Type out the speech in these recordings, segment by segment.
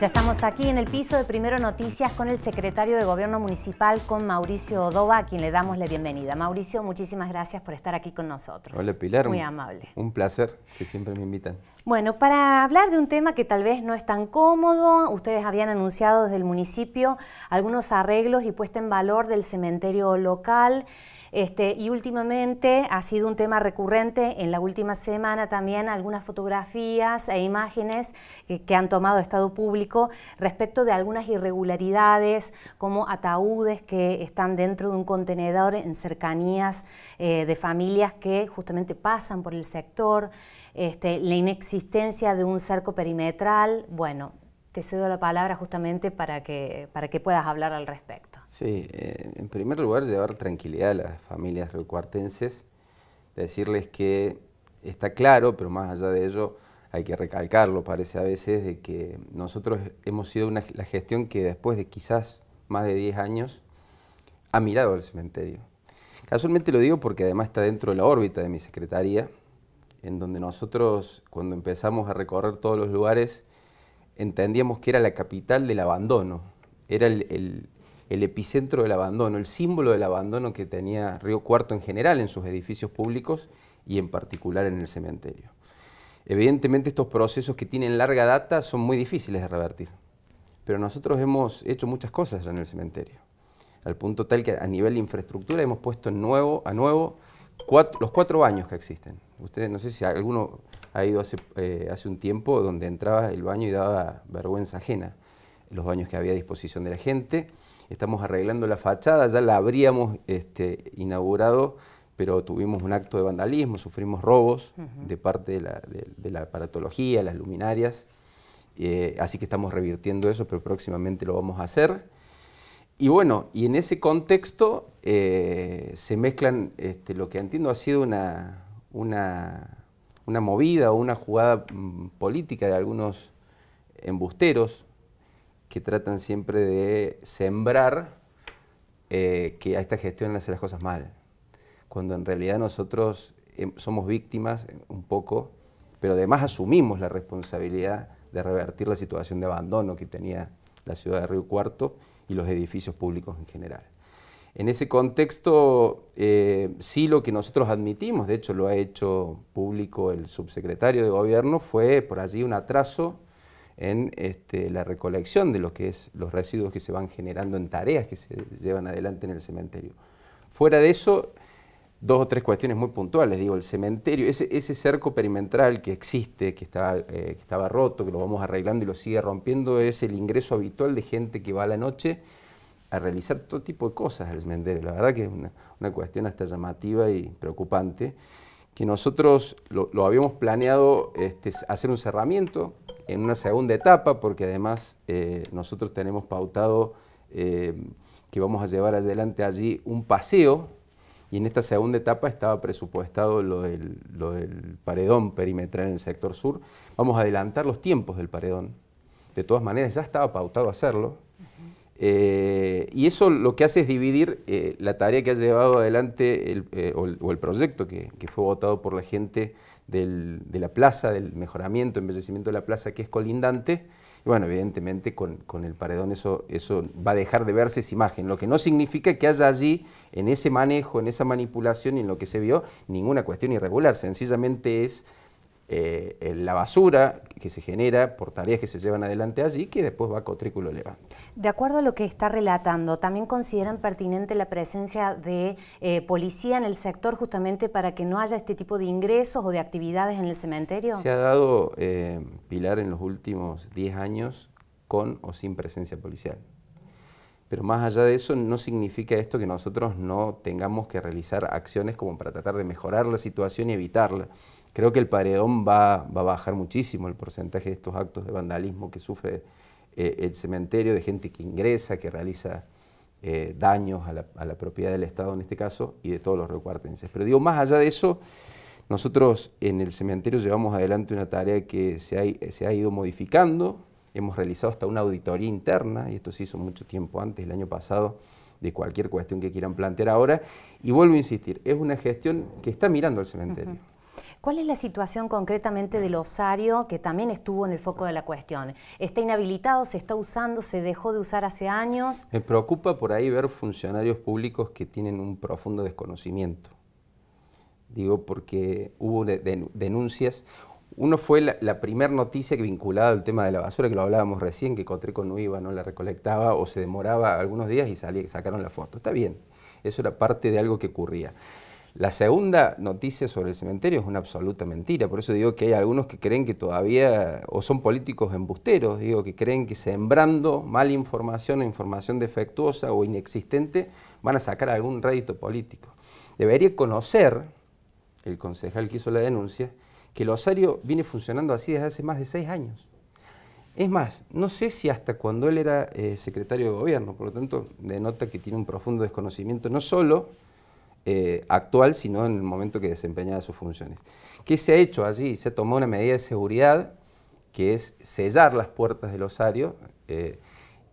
Ya estamos aquí en el piso de Primero Noticias con el secretario de Gobierno Municipal, con Mauricio Odova, a quien le damos la bienvenida. Mauricio, muchísimas gracias por estar aquí con nosotros. Hola Pilar. Muy amable. Un placer, que siempre me invitan. Bueno, para hablar de un tema que tal vez no es tan cómodo, ustedes habían anunciado desde el municipio algunos arreglos y puesta en valor del cementerio local. Este, y últimamente ha sido un tema recurrente en la última semana también algunas fotografías e imágenes que, han tomado estado público respecto de algunas irregularidades como ataúdes que están dentro de un contenedor en cercanías eh, de familias que justamente pasan por el sector, este, la inexistencia de un cerco perimetral. Bueno, te cedo la palabra justamente para para que puedas hablar al respecto. Sí, eh, en primer lugar llevar tranquilidad a las familias recuartenses, decirles que está claro, pero más allá de ello hay que recalcarlo, parece a veces, de que nosotros hemos sido una, la gestión que después de quizás más de 10 años ha mirado al cementerio. Casualmente lo digo porque además está dentro de la órbita de mi secretaría, en donde nosotros cuando empezamos a recorrer todos los lugares entendíamos que era la capital del abandono, era el el epicentro del abandono, el símbolo del abandono que tenía Río Cuarto en general en sus edificios públicos y en particular en el cementerio. Evidentemente estos procesos que tienen larga data son muy difíciles de revertir, pero nosotros hemos hecho muchas cosas ya en el cementerio, al punto tal que a nivel de infraestructura hemos puesto nuevo, a nuevo los cuatro baños que existen. Ustedes, no sé si alguno ha ido eh, hace un tiempo donde entraba el baño y daba vergüenza ajena, los baños que había a disposición de la gente, estamos arreglando la fachada, ya la habríamos este, inaugurado, pero tuvimos un acto de vandalismo, sufrimos robos de parte de la, aparatología, las luminarias, eh, así que estamos revirtiendo eso, pero próximamente lo vamos a hacer. Y bueno, y en ese contexto eh, se mezclan este, lo que entiendo ha sido una, una, movida o una jugada mm, política de algunos embusteros que tratan siempre de sembrar eh, que a esta gestión le hace las cosas mal, cuando en realidad nosotros em, somos víctimas un poco, pero además asumimos la responsabilidad de revertir la situación de abandono que tenía la ciudad de Río Cuarto y los edificios públicos en general. En ese contexto, eh, sí lo que nosotros admitimos, de hecho lo ha hecho público el subsecretario de Gobierno, fue por allí un atraso en este, la recolección de lo que es los residuos que se van generando en tareas que se llevan adelante en el cementerio. Fuera de eso, dos o tres cuestiones muy puntuales. Digo, el cementerio, ese, cerco perimetral que existe, que estaba, eh, que estaba roto, que lo vamos arreglando y lo sigue rompiendo, es el ingreso habitual de gente que va a la noche a realizar todo tipo de cosas al cementerio. La verdad que es una, cuestión hasta llamativa y preocupante, que nosotros lo, habíamos planeado este, hacer un cerramiento en una segunda etapa, porque además eh, nosotros tenemos pautado eh, que vamos a llevar adelante allí un paseo, y en esta segunda etapa estaba presupuestado lo del, paredón perimetral en el sector sur. Vamos a adelantar los tiempos del paredón. De todas maneras, ya estaba pautado hacerlo. Eh, y eso lo que hace es dividir la tarea que ha llevado adelante o, el, proyecto que fue votado por la gente del, de la plaza, del mejoramiento, embellecimiento de la plaza que es colindante. bueno, evidentemente con, el paredón eso, eso va a dejar de verse esa imagen, lo que no significa que haya allí, en ese manejo, en esa manipulación y en lo que se vio, ninguna cuestión irregular, sencillamente es eh, la basura que se genera por tareas que se llevan adelante allí, que después va a Cotrículo elevado. De acuerdo a lo que está relatando, ¿también consideran pertinente la presencia de eh, policía en el sector justamente para que no haya este tipo de ingresos o de actividades en el cementerio? Se ha dado, eh, Pilar, en los últimos 10 años con o sin presencia policial. Pero más allá de eso, no significa esto que nosotros no tengamos que realizar acciones como para tratar de mejorar la situación y evitarla. Creo que el paredón va, a bajar muchísimo el porcentaje de estos actos de vandalismo que sufre eh, el cementerio, de gente que ingresa, que realiza eh, daños a la, propiedad del Estado en este caso y de todos los recuartenses. Pero digo, más allá de eso, nosotros en el cementerio llevamos adelante una tarea que se ha, ido modificando, hemos realizado hasta una auditoría interna, y esto se hizo mucho tiempo antes, el año pasado, de cualquier cuestión que quieran plantear ahora. Y vuelvo a insistir, es una gestión que está mirando al cementerio. ¿Cuál es la situación concretamente del osario que también estuvo en el foco de la cuestión? ¿Está inhabilitado? ¿Se está usando? ¿Se dejó de usar hace años? Me preocupa por ahí ver funcionarios públicos que tienen un profundo desconocimiento. Digo, porque hubo denuncias. Uno fue la, primera noticia que vinculada al tema de la basura, que lo hablábamos recién, que Cotreco no iba, no la recolectaba o se demoraba algunos días y sacaron la foto. Está bien, eso era parte de algo que ocurría. La segunda noticia sobre el cementerio es una absoluta mentira, por eso digo que hay algunos que creen que todavía, o son políticos embusteros, digo que creen que sembrando mala información o información defectuosa o inexistente van a sacar algún rédito político. Debería conocer, el concejal que hizo la denuncia, que el osario viene funcionando así desde hace más de seis años. Es más, no sé si hasta cuando él era eh, secretario de gobierno, por lo tanto denota que tiene un profundo desconocimiento no solo eh, actual, sino en el momento que desempeñaba sus funciones. ¿Qué se ha hecho allí? Se tomó una medida de seguridad que es sellar las puertas del osario eh,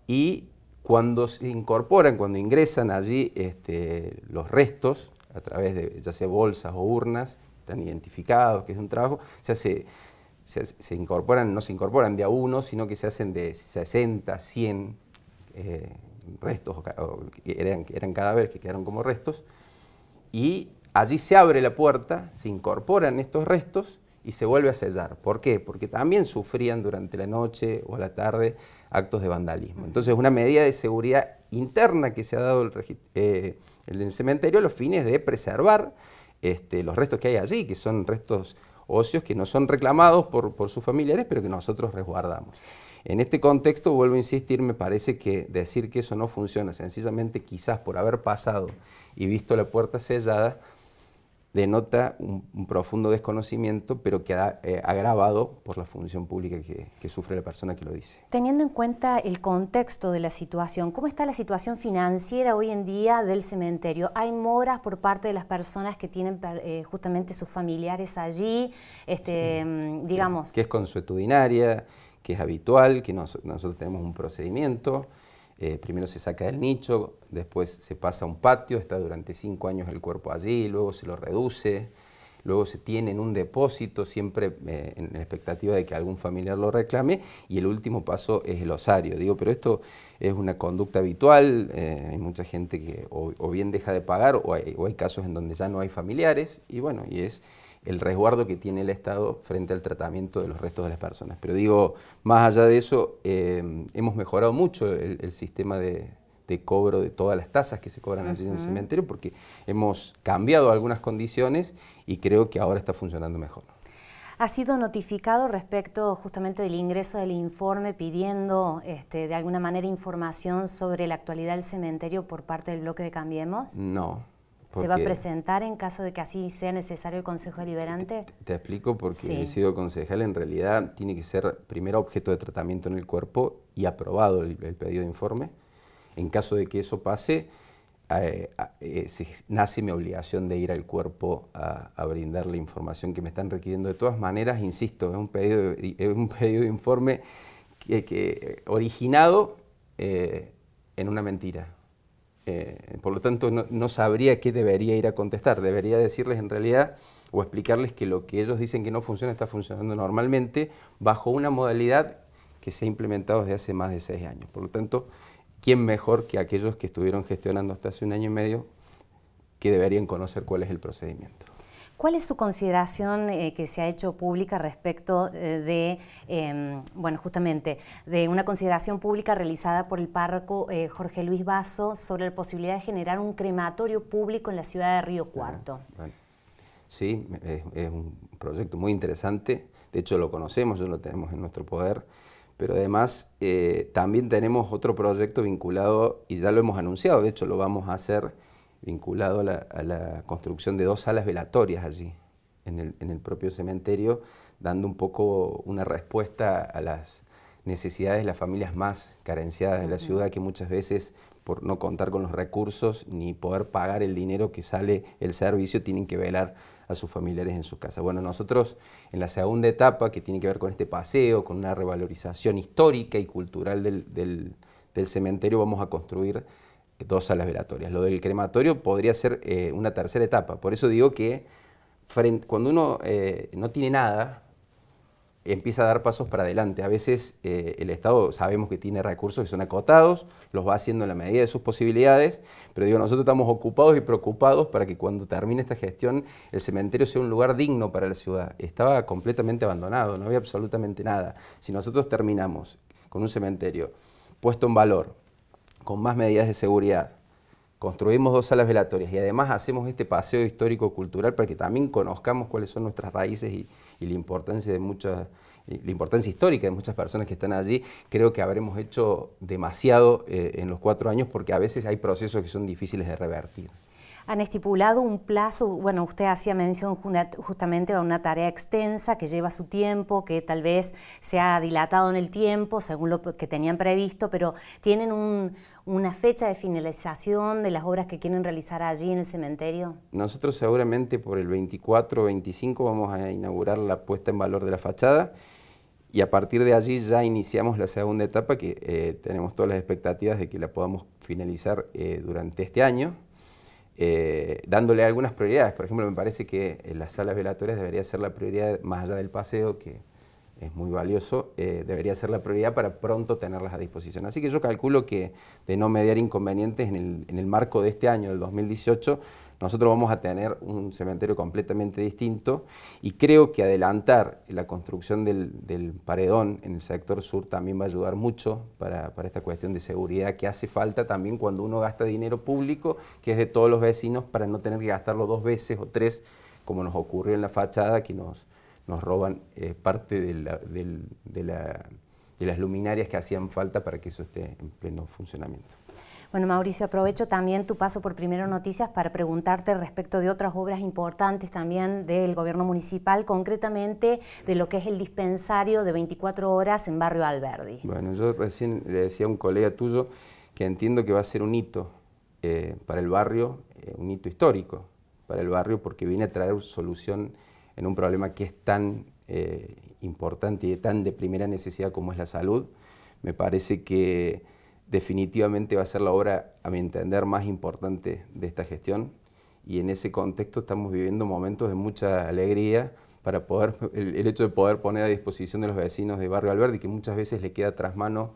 y cuando se incorporan, cuando ingresan allí este, los restos, a través de ya sea bolsas o urnas, están identificados, que es un trabajo, se hace, se, incorporan, no se incorporan de a uno, sino que se hacen de 60, 100 eh, restos, eran, eran cadáveres que quedaron como restos, y allí se abre la puerta, se incorporan estos restos y se vuelve a sellar. ¿Por qué? Porque también sufrían durante la noche o la tarde actos de vandalismo. Entonces, una medida de seguridad interna que se ha dado el, eh, el cementerio a los fines de preservar este, los restos que hay allí, que son restos óseos que no son reclamados por sus familiares, pero que nosotros resguardamos. En este contexto, vuelvo a insistir, me parece que decir que eso no funciona, sencillamente quizás por haber pasado y visto la puerta sellada, denota un, profundo desconocimiento, pero que ha eh, agravado por la función pública que, sufre la persona que lo dice. Teniendo en cuenta el contexto de la situación, ¿cómo está la situación financiera hoy en día del cementerio? ¿Hay moras por parte de las personas que tienen eh, justamente sus familiares allí, este, mm, digamos? Que, es consuetudinaria, que es habitual, que nosotros tenemos un procedimiento. Eh, primero se saca del nicho, después se pasa a un patio, está durante cinco años el cuerpo allí, luego se lo reduce, luego se tiene en un depósito, siempre eh, en expectativa de que algún familiar lo reclame, y el último paso es el osario. Digo, pero esto es una conducta habitual, eh, hay mucha gente que o, bien deja de pagar, o hay, o hay casos en donde ya no hay familiares, y bueno, y es el resguardo que tiene el Estado frente al tratamiento de los restos de las personas. Pero digo, más allá de eso, eh, hemos mejorado mucho el, sistema de, cobro de todas las tasas que se cobran en el cementerio, porque hemos cambiado algunas condiciones y creo que ahora está funcionando mejor. ¿Ha sido notificado respecto justamente del ingreso del informe pidiendo este, de alguna manera información sobre la actualidad del cementerio por parte del bloque de Cambiemos? No, ¿Se va a presentar en caso de que así sea necesario el Consejo Deliberante? Te, explico porque sí. el sido concejal en realidad tiene que ser primero objeto de tratamiento en el cuerpo y aprobado el, pedido de informe. En caso de que eso pase, eh, eh, nace mi obligación de ir al cuerpo a, brindar la información que me están requiriendo. De todas maneras, insisto, es un pedido, es un pedido de informe que, eh, originado en una mentira eh, por lo tanto, no, no, sabría qué debería ir a contestar. Debería decirles en realidad o explicarles que lo que ellos dicen que no funciona está funcionando normalmente bajo una modalidad que se ha implementado desde hace más de seis años. Por lo tanto, ¿quién mejor que aquellos que estuvieron gestionando hasta hace un año y medio que deberían conocer cuál es el procedimiento? ¿Cuál es su consideración eh, que se ha hecho pública respecto eh, de, em, bueno, justamente, de una consideración pública realizada por el párroco eh, Jorge Luis Vaso sobre la posibilidad de generar un crematorio público en la ciudad de Río Cuarto? Sí, es, es, un proyecto muy interesante, de hecho lo conocemos, ya lo tenemos en nuestro poder, pero además también tenemos otro proyecto vinculado y ya lo hemos anunciado, de hecho lo vamos a hacer vinculado a la, construcción de dos salas velatorias allí, en el, propio cementerio, dando un poco una respuesta a las necesidades de las familias más carenciadas de la ciudad, que muchas veces por no contar con los recursos ni poder pagar el dinero que sale el servicio, tienen que velar a sus familiares en sus casas. Bueno, nosotros en la segunda etapa, que tiene que ver con este paseo, con una revalorización histórica y cultural del cementerio, vamos a construir dos salas velatorias. Lo del crematorio podría ser eh, una tercera etapa. Por eso digo que cuando uno eh, no tiene nada, empieza a dar pasos para adelante. A veces eh, el Estado sabemos que tiene recursos que son acotados, los va haciendo en la medida de sus posibilidades, pero digo, nosotros estamos ocupados y preocupados para que cuando termine esta gestión el cementerio sea un lugar digno para la ciudad. Estaba completamente abandonado, no había absolutamente nada. Si nosotros terminamos con un cementerio puesto en valor, con más medidas de seguridad, construimos dos salas velatorias y además hacemos este paseo histórico-cultural para que también conozcamos cuáles son nuestras raíces y, la importancia de muchas la importancia histórica de muchas personas que están allí, creo que habremos hecho demasiado eh, en los cuatro años porque a veces hay procesos que son difíciles de revertir. Han estipulado un plazo, bueno, usted hacía mención justamente a una tarea extensa que lleva su tiempo, que tal vez se ha dilatado en el tiempo según lo que tenían previsto, pero tienen un, una fecha de finalización de las obras que quieren realizar allí en el cementerio? Nosotros seguramente por el 24 o 25 vamos a inaugurar la puesta en valor de la fachada y a partir de allí ya iniciamos la segunda etapa que eh, tenemos todas las expectativas de que la podamos finalizar eh, durante este año. Eh, dándole algunas prioridades. Por ejemplo, me parece que las salas velatorias debería ser la prioridad más allá del paseo, que es muy valioso, eh, debería ser la prioridad para pronto tenerlas a disposición. Así que yo calculo que de no mediar inconvenientes en el, marco de este año, del 2018, nosotros vamos a tener un cementerio completamente distinto y creo que adelantar la construcción del, paredón en el sector sur también va a ayudar mucho para, para, esta cuestión de seguridad que hace falta también cuando uno gasta dinero público, que es de todos los vecinos, para no tener que gastarlo dos veces o tres, como nos ocurrió en la fachada que nos nos roban eh, parte de, las luminarias que hacían falta para que eso esté en pleno funcionamiento. Bueno, Mauricio, aprovecho también tu paso por Primero Noticias para preguntarte respecto de otras obras importantes también del gobierno municipal, concretamente de lo que es el dispensario de 24 horas en Barrio Alberdi. Bueno, yo recién le decía a un colega tuyo que entiendo que va a ser un hito eh, para el barrio, eh, un hito histórico para el barrio, porque viene a traer solución en un problema que es tan eh, importante y de tan de primera necesidad como es la salud, me parece que definitivamente va a ser la obra, a mi entender, más importante de esta gestión. Y en ese contexto estamos viviendo momentos de mucha alegría para poder, el, hecho de poder poner a disposición de los vecinos de Barrio Alberdi, que muchas veces le queda tras mano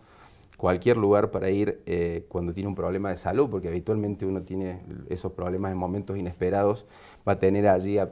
cualquier lugar para ir eh, cuando tiene un problema de salud, porque habitualmente uno tiene esos problemas en momentos inesperados, va a tener allí a,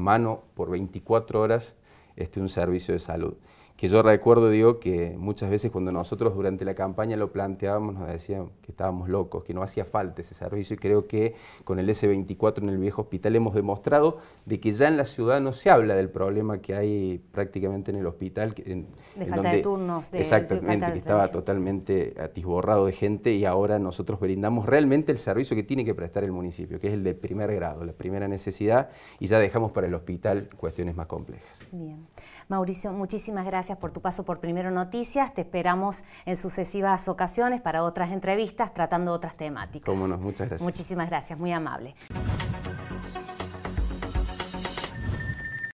mano por 24 horas este, un servicio de salud que yo recuerdo, digo, que muchas veces cuando nosotros durante la campaña lo planteábamos, nos decían que estábamos locos, que no hacía falta ese servicio y creo que con el S24 en el viejo hospital hemos demostrado de que ya en la ciudad no se habla del problema que hay prácticamente en el hospital. de falta de turnos. De, exactamente, que estaba totalmente atisborrado de gente y ahora nosotros brindamos realmente el servicio que tiene que prestar el municipio, que es el de primer grado, la primera necesidad, y ya dejamos para el hospital cuestiones más complejas. Bien. Mauricio, muchísimas gracias por tu paso por Primero Noticias. Te esperamos en sucesivas ocasiones para otras entrevistas tratando otras temáticas. Cómo muchas gracias. Muchísimas gracias, muy amable.